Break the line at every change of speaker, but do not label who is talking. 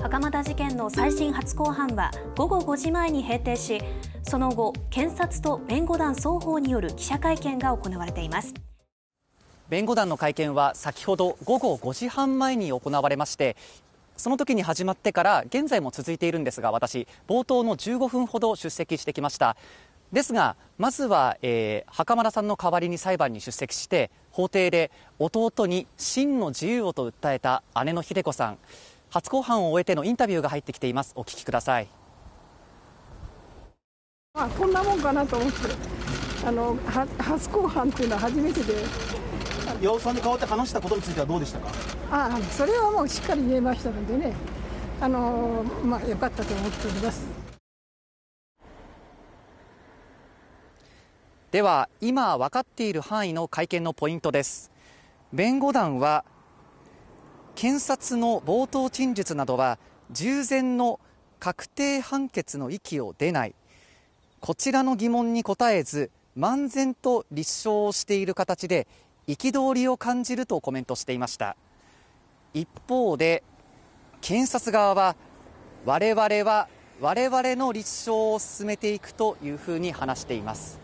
袴田事件の再審初公判は午後5時前に閉廷しその後検察と弁護団双方による記者会見が行われています
弁護団の会見は先ほど午後5時半前に行われましてその時に始まってから現在も続いているんですが私冒頭の15分ほど出席してきましたですがまずは、えー、袴田さんの代わりに裁判に出席して法廷で弟に真の自由をと訴えた姉のひで子さん初公判を終えてのインタビューが入ってきていますお聞きください
まあこんなもんかなと思ってあの初公判っていうのは初めてで
洋さんに変わって話したことについてはどうでしたか
あそれはもうしっかり言えましたので
ねあのまあ良かったと思っております
では今分かっている範囲の会見のポイントです弁護団は検察の冒頭陳述などは従前の確定判決の域を出ないこちらの疑問に答えず漫然と立証をしている形で憤りを感じるとコメントしていました一方で検察側は我々は我々の立証を進めていくというふうに話しています